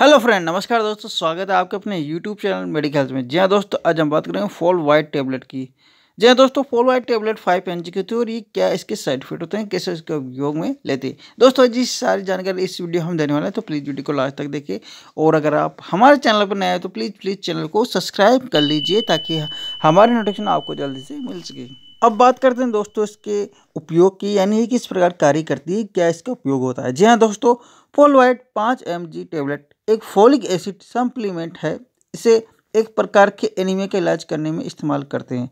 hello friend नमस्कार दोस्तों स्वागत है आपके अपने यूट्यूब चैनल मेडिकल में जी हाँ दोस्तों आज हम बात करेंगे फोल वाइट टेबलेट की जी हाँ दोस्तों फोल वाइट टेबलेट फाइव जी की होती और ये क्या इसके साइड इफेक्ट होते हैं कैसे इसके उपयोग में लेते हैं दोस्तों जी सारी जानकारी इस वीडियो हम देने वाले हैं तो प्लीज़ वीडियो को लास्ट तक देखिए और अगर आप हमारे चैनल पर नए हैं तो प्लीज़ प्लीज़ चैनल को सब्सक्राइब कर लीजिए ताकि हमारे नोटिफिकेशन आपको जल्दी से मिल सके अब बात करते हैं दोस्तों इसके उपयोग की यानी किस प्रकार कार्य करती है क्या इसका उपयोग होता है जी हाँ दोस्तों फोलवाइट पाँच एम जी टेबलेट एक फोलिक एसिड सप्लीमेंट है इसे एक प्रकार के एनीमिया का इलाज करने में इस्तेमाल करते हैं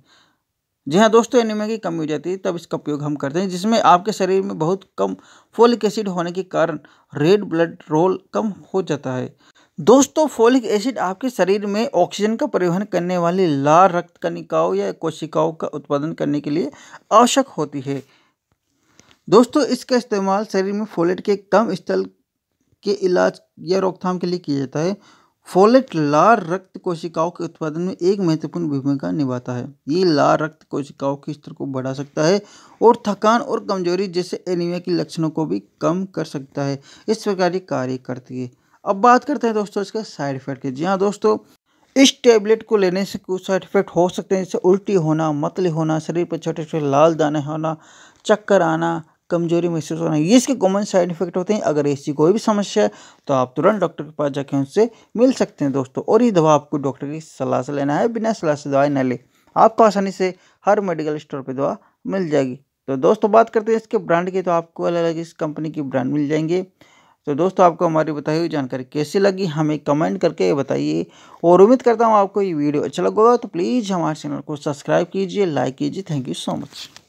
जी हाँ दोस्तों एनीमिया की कमी हो जाती है तब इसका उपयोग हम करते हैं जिसमें आपके शरीर में बहुत कम फोलिक एसिड होने के कारण रेड ब्लड रोल कम हो जाता है दोस्तों फोलिक एसिड आपके शरीर में ऑक्सीजन का परिवहन करने वाली लाल रक्त कणिकाओं या कोशिकाओं का उत्पादन करने के लिए आवश्यक होती है दोस्तों इसका इस्तेमाल शरीर में फोलेट के कम स्थल के इलाज या रोकथाम के लिए किया जाता है फोलेट लाल रक्त कोशिकाओं के उत्पादन में एक महत्वपूर्ण भूमिका निभाता है ये लाल रक्त कोशिकाओं के स्तर को बढ़ा सकता है और थकान और कमजोरी जैसे एनीमिया के लक्षणों को भी कम कर सकता है इस प्रकार ये कार्य करती है अब बात करते हैं दोस्तों इसके साइड इफेक्ट की जी हाँ दोस्तों इस टेबलेट को लेने से कुछ साइड इफेक्ट हो सकते हैं जैसे उल्टी होना मतली होना शरीर पर छोटे छोटे लाल दाने होना चक्कर आना कमजोरी महसूस होना ये इसके कॉमन साइड इफेक्ट होते हैं अगर ऐसी कोई भी समस्या है तो आप तुरंत डॉक्टर के पास जाके उनसे मिल सकते हैं दोस्तों और ये दवा आपको डॉक्टर की सलाह से लेना है बिना सलाह से दवाई न ले आपको आसानी से हर मेडिकल स्टोर पर दवा मिल जाएगी तो दोस्तों बात करते हैं इसके ब्रांड की तो आपको अलग अलग इस कंपनी की ब्रांड मिल जाएंगे तो दोस्तों आपको हमारी बताई हुई जानकारी कैसी लगी हमें कमेंट करके बताइए और उम्मीद करता हूँ आपको ये वीडियो अच्छा लगेगा तो प्लीज़ हमारे चैनल को सब्सक्राइब कीजिए लाइक कीजिए थैंक यू सो मच